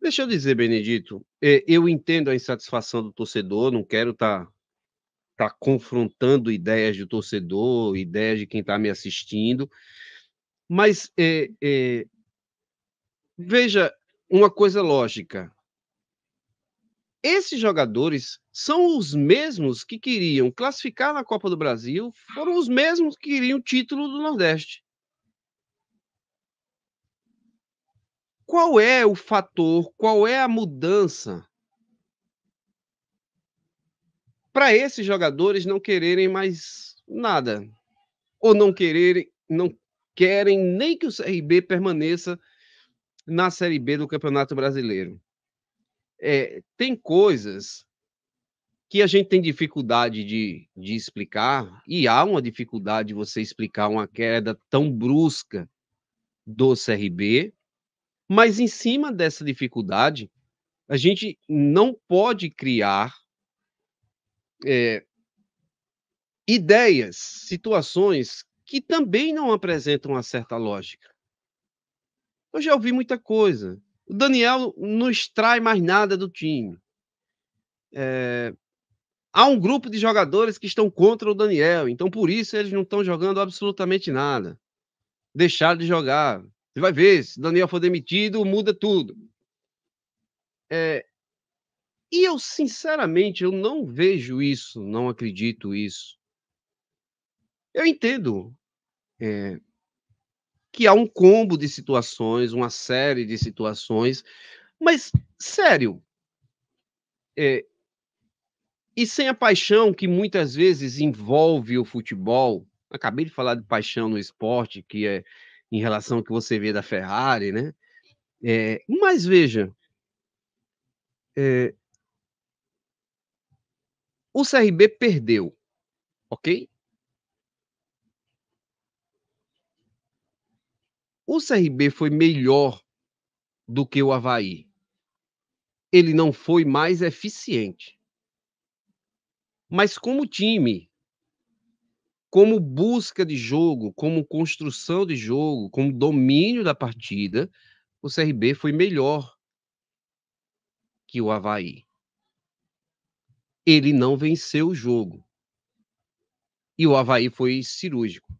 Deixa eu dizer, Benedito, eh, eu entendo a insatisfação do torcedor, não quero estar tá, tá confrontando ideias do torcedor, ideias de quem está me assistindo, mas é, é, veja uma coisa lógica. Esses jogadores são os mesmos que queriam classificar na Copa do Brasil, foram os mesmos que queriam o título do Nordeste. qual é o fator, qual é a mudança para esses jogadores não quererem mais nada ou não quererem, não querem nem que o CRB permaneça na Série B do Campeonato Brasileiro. É, tem coisas que a gente tem dificuldade de, de explicar, e há uma dificuldade de você explicar uma queda tão brusca do CRB, mas em cima dessa dificuldade, a gente não pode criar é, ideias, situações que também não apresentam uma certa lógica. Eu já ouvi muita coisa. O Daniel não extrai mais nada do time. É, há um grupo de jogadores que estão contra o Daniel, então por isso eles não estão jogando absolutamente nada. Deixaram de jogar. Você vai ver, se Daniel for demitido, muda tudo. É, e eu, sinceramente, eu não vejo isso, não acredito isso. Eu entendo é, que há um combo de situações, uma série de situações, mas, sério, é, e sem a paixão que muitas vezes envolve o futebol, acabei de falar de paixão no esporte, que é, em relação ao que você vê da Ferrari, né? É, mas veja, é, o CRB perdeu, ok? O CRB foi melhor do que o Havaí. Ele não foi mais eficiente. Mas como time, como busca de jogo, como construção de jogo, como domínio da partida, o CRB foi melhor que o Havaí. Ele não venceu o jogo. E o Havaí foi cirúrgico.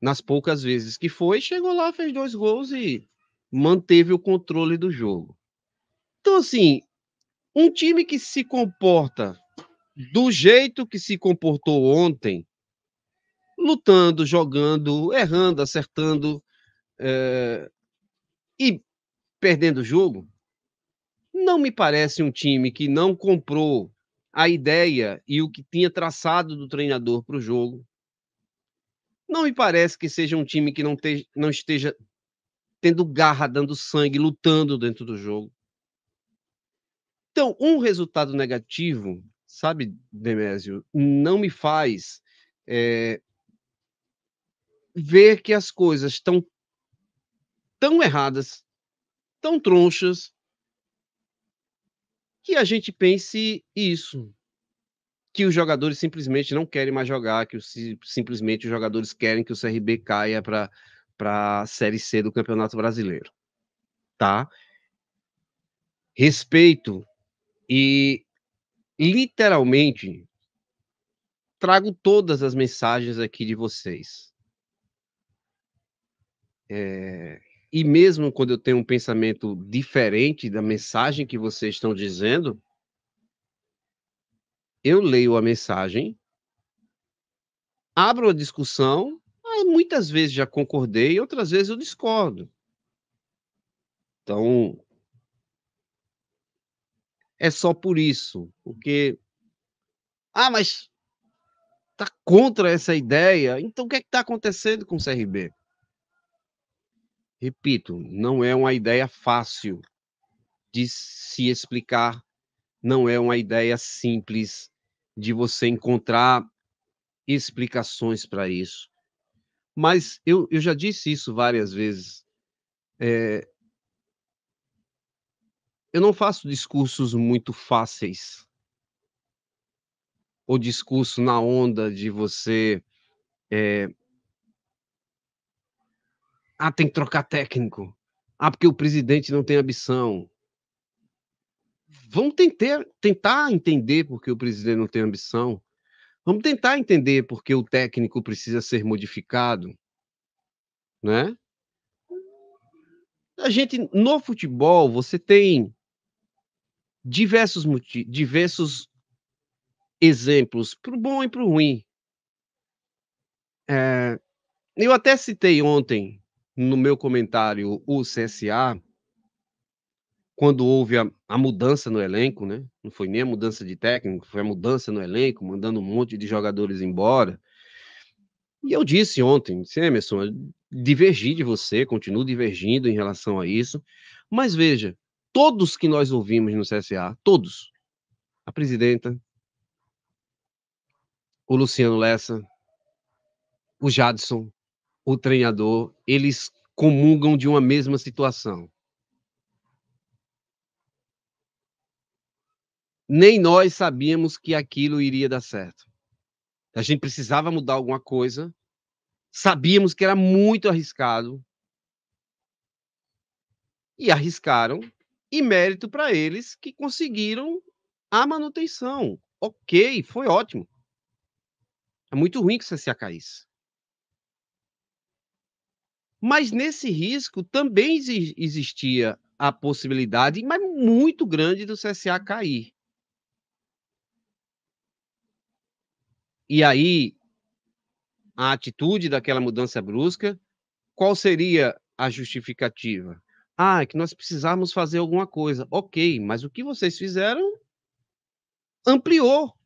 Nas poucas vezes que foi, chegou lá, fez dois gols e manteve o controle do jogo. Então, assim, um time que se comporta do jeito que se comportou ontem, lutando, jogando, errando, acertando é, e perdendo o jogo, não me parece um time que não comprou a ideia e o que tinha traçado do treinador para o jogo. Não me parece que seja um time que não, te, não esteja tendo garra, dando sangue, lutando dentro do jogo. Então, um resultado negativo, sabe, Demésio, não me faz é, ver que as coisas estão tão erradas, tão tronchas, que a gente pense isso. Que os jogadores simplesmente não querem mais jogar, que os, simplesmente os jogadores querem que o CRB caia para a Série C do Campeonato Brasileiro. Tá? Respeito e literalmente trago todas as mensagens aqui de vocês. É, e mesmo quando eu tenho um pensamento diferente da mensagem que vocês estão dizendo, eu leio a mensagem, abro a discussão, ah, muitas vezes já concordei, outras vezes eu discordo. Então, é só por isso, porque ah, mas está contra essa ideia, então o que é que tá acontecendo com o CRB? repito, não é uma ideia fácil de se explicar, não é uma ideia simples de você encontrar explicações para isso. Mas eu, eu já disse isso várias vezes. É, eu não faço discursos muito fáceis. O discurso na onda de você é, ah, tem que trocar técnico. Ah, porque o presidente não tem ambição. Vamos tentar, tentar entender porque o presidente não tem ambição. Vamos tentar entender porque o técnico precisa ser modificado, né? A gente no futebol você tem diversos diversos exemplos para o bom e para o ruim. É, eu até citei ontem no meu comentário o CSA, quando houve a, a, mudança no elenco, né? Não foi nem a mudança de técnico, foi a mudança no elenco, mandando um monte de jogadores embora. E eu disse ontem, disse, Emerson, divergi de você, continuo divergindo em relação a isso. Mas veja, todos que nós ouvimos no CSA, todos, a presidenta, o Luciano Lessa, o Jadson, o treinador, eles comungam de uma mesma situação. Nem nós sabíamos que aquilo iria dar certo. A gente precisava mudar alguma coisa, sabíamos que era muito arriscado, e arriscaram, e mérito para eles que conseguiram a manutenção. Ok, foi ótimo. É muito ruim que você se acaísse. Mas nesse risco também existia a possibilidade, mas muito grande, do CSA cair. E aí, a atitude daquela mudança brusca, qual seria a justificativa? Ah, é que nós precisamos fazer alguma coisa. Ok, mas o que vocês fizeram ampliou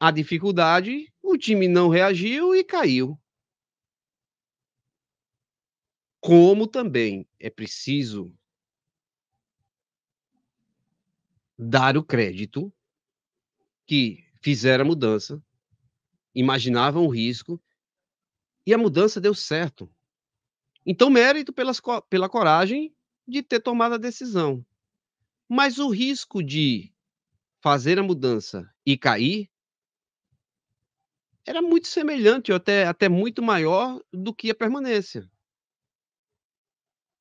a dificuldade, o time não reagiu e caiu como também é preciso dar o crédito que fizeram a mudança, imaginavam o risco e a mudança deu certo. Então, mérito pelas, pela coragem de ter tomado a decisão. Mas o risco de fazer a mudança e cair era muito semelhante, ou até, até muito maior do que a permanência.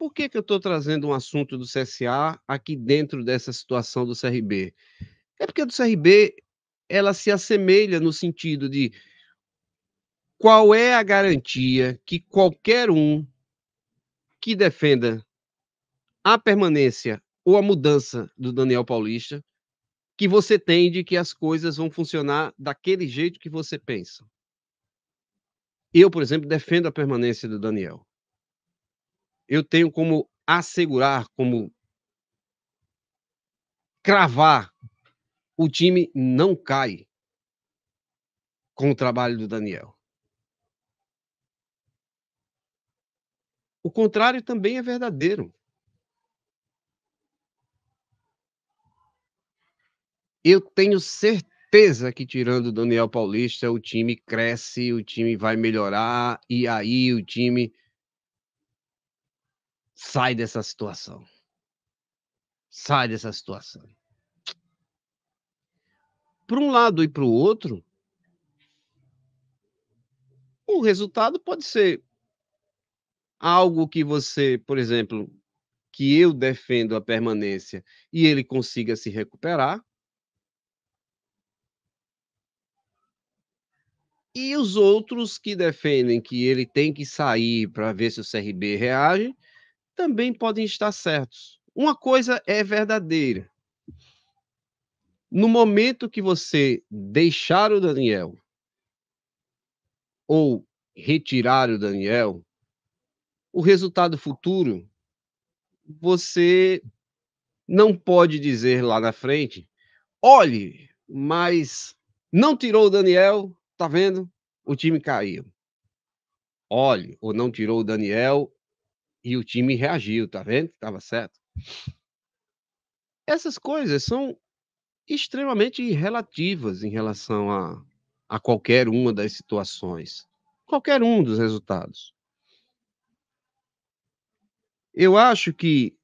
Por que, que eu estou trazendo um assunto do CSA aqui dentro dessa situação do CRB? É porque a do CRB ela se assemelha no sentido de qual é a garantia que qualquer um que defenda a permanência ou a mudança do Daniel Paulista que você tem de que as coisas vão funcionar daquele jeito que você pensa. Eu, por exemplo, defendo a permanência do Daniel eu tenho como assegurar, como cravar, o time não cai com o trabalho do Daniel. O contrário também é verdadeiro. Eu tenho certeza que, tirando o Daniel Paulista, o time cresce, o time vai melhorar, e aí o time Sai dessa situação. Sai dessa situação. Para um lado e para o outro, o resultado pode ser algo que você, por exemplo, que eu defendo a permanência e ele consiga se recuperar. E os outros que defendem que ele tem que sair para ver se o CRB reage, também podem estar certos. Uma coisa é verdadeira. No momento que você deixar o Daniel ou retirar o Daniel, o resultado futuro você não pode dizer lá na frente: olhe, mas não tirou o Daniel, tá vendo? O time caiu. Olhe, ou não tirou o Daniel, e o time reagiu, tá vendo? Tava certo. Essas coisas são extremamente relativas em relação a, a qualquer uma das situações, qualquer um dos resultados. Eu acho que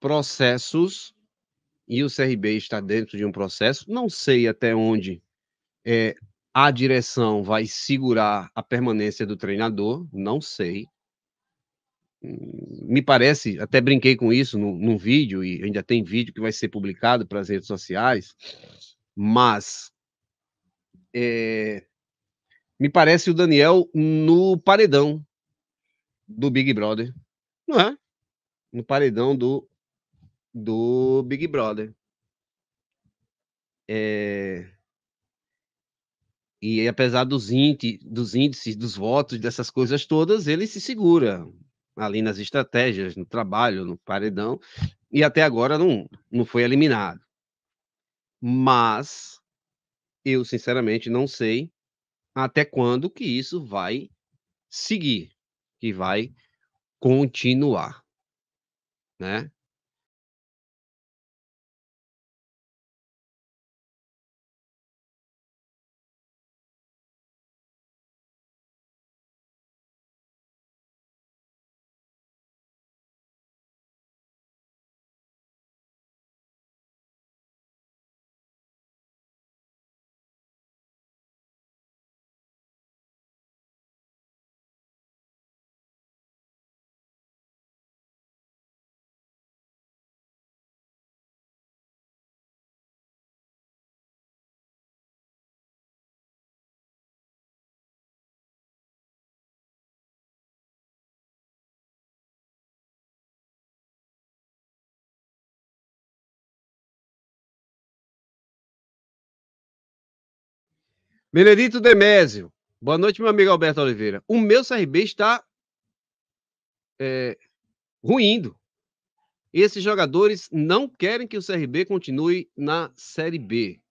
processos, e o CRB está dentro de um processo, não sei até onde é, a direção vai segurar a permanência do treinador, não sei me parece, até brinquei com isso num, num vídeo, e ainda tem vídeo que vai ser publicado para as redes sociais, mas é, me parece o Daniel no paredão do Big Brother, não é? No paredão do, do Big Brother. É, e apesar dos, índice, dos índices, dos votos, dessas coisas todas, ele se segura ali nas estratégias, no trabalho, no paredão, e até agora não, não foi eliminado. Mas eu, sinceramente, não sei até quando que isso vai seguir, que vai continuar, né? Benedito Demésio. Boa noite, meu amigo Alberto Oliveira. O meu CRB está é, ruindo. Esses jogadores não querem que o CRB continue na Série B.